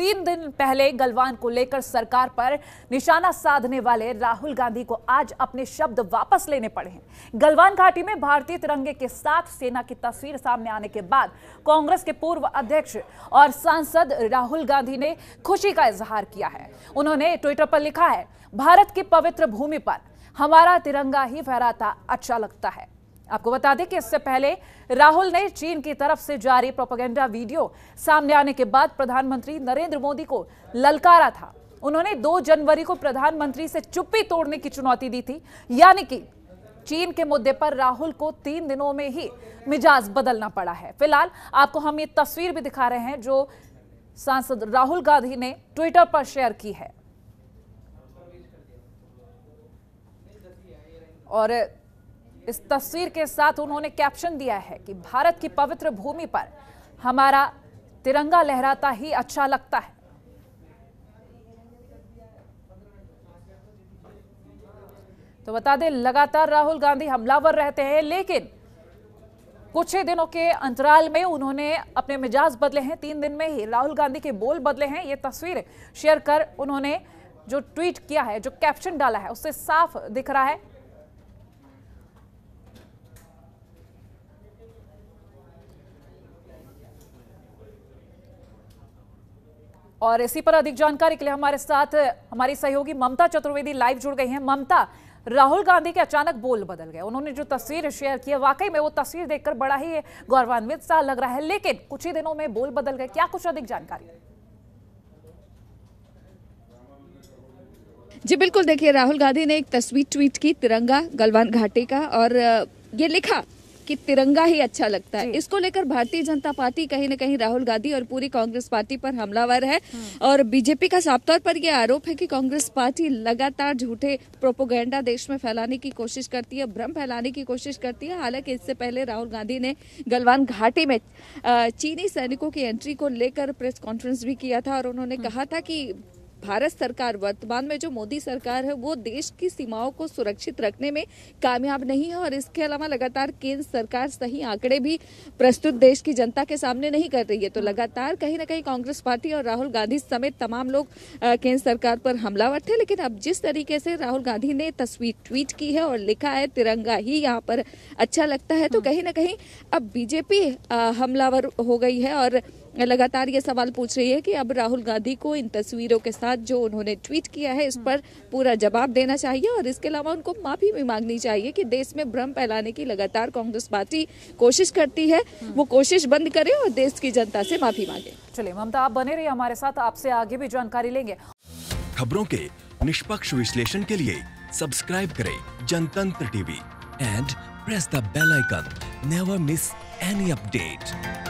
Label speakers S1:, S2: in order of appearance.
S1: तीन दिन पहले गलवान को लेकर सरकार पर निशाना साधने वाले राहुल गांधी को आज अपने शब्द वापस लेने पड़े हैं गलवान घाटी में भारतीय तिरंगे के साथ सेना की तस्वीर सामने आने के बाद कांग्रेस के पूर्व अध्यक्ष और सांसद राहुल गांधी ने खुशी का इजहार किया है उन्होंने ट्विटर पर लिखा है भारत की पवित्र भूमि पर हमारा तिरंगा ही फहराता अच्छा लगता है आपको बता दें कि इससे पहले राहुल ने चीन की तरफ से जारी प्रोपोगेंडा वीडियो सामने आने के बाद प्रधानमंत्री नरेंद्र मोदी को ललकारा था उन्होंने 2 जनवरी को प्रधानमंत्री से चुप्पी तोड़ने की चुनौती दी थी यानी कि चीन के मुद्दे पर राहुल को तीन दिनों में ही मिजाज बदलना पड़ा है फिलहाल आपको हम ये तस्वीर भी दिखा रहे हैं जो सांसद राहुल गांधी ने ट्विटर पर शेयर की है और इस तस्वीर के साथ उन्होंने कैप्शन दिया है कि भारत की पवित्र भूमि पर हमारा तिरंगा लहराता ही अच्छा लगता है तो बता दें लगातार राहुल गांधी हमलावर रहते हैं लेकिन कुछ ही दिनों के अंतराल में उन्होंने अपने मिजाज बदले हैं तीन दिन में ही राहुल गांधी के बोल बदले हैं ये तस्वीर शेयर कर उन्होंने जो ट्वीट किया है जो कैप्शन डाला है उससे साफ दिख रहा है और इसी पर अधिक जानकारी के लिए हमारे साथ हमारी सहयोगी ममता चतुर्वेदी लाइव जुड़ गई हैं ममता राहुल गांधी के अचानक बोल बदल गए उन्होंने जो तस्वीर शेयर की है वाकई में वो तस्वीर देखकर बड़ा ही गौरवान्वित सा लग रहा है लेकिन कुछ ही दिनों में बोल बदल गए क्या कुछ अधिक जानकारी
S2: जी बिल्कुल देखिए राहुल गांधी ने एक तस्वीर ट्वीट की तिरंगा गलवान घाटी का और ये लिखा कि तिरंगा ही अच्छा लगता है इसको लेकर भारतीय जनता पार्टी कहीं ना कहीं राहुल गांधी और पूरी कांग्रेस पार्टी पर हमलावर है हाँ। और बीजेपी का साफ तौर पर यह आरोप है कि कांग्रेस पार्टी लगातार झूठे प्रोपोगेंडा देश में फैलाने की कोशिश करती है भ्रम फैलाने की कोशिश करती है हालांकि इससे पहले राहुल गांधी ने गलवान घाटी में चीनी सैनिकों की एंट्री को लेकर प्रेस कॉन्फ्रेंस भी किया था और उन्होंने हाँ। कहा था कि भारत सरकार वर्तमान में जो मोदी सरकार है वो देश की सीमाओं को सुरक्षित रखने में कामयाब नहीं है और इसके अलावा लगातार केंद्र सरकार सही आंकड़े भी प्रस्तुत देश की जनता के सामने नहीं कर रही है तो लगातार कहीं ना कहीं कांग्रेस पार्टी और राहुल गांधी समेत तमाम लोग केंद्र सरकार पर हमलावर थे लेकिन अब जिस तरीके से राहुल गांधी ने तस्वीर ट्वीट की है और लिखा है तिरंगा ही यहाँ पर अच्छा लगता है तो हाँ। कहीं ना कहीं अब बीजेपी हमलावर हो गई है और लगातार ये सवाल पूछ रही है कि अब राहुल गांधी को इन तस्वीरों के साथ बाद जो उन्होंने ट्वीट किया है इस हम्म। पर पूरा जवाब देना चाहिए और इसके अलावा उनको माफी भी मांगनी चाहिए कि देश में भ्रम फैलाने की लगातार कांग्रेस पार्टी कोशिश
S1: करती है हम्म। वो कोशिश बंद करे और देश की जनता से माफी मांगे चलिए ममता आप बने रहिए हमारे साथ आपसे आगे भी जानकारी लेंगे खबरों के निष्पक्ष विश्लेषण के लिए सब्सक्राइब करें Jantantra TV and press the bell icon never miss any update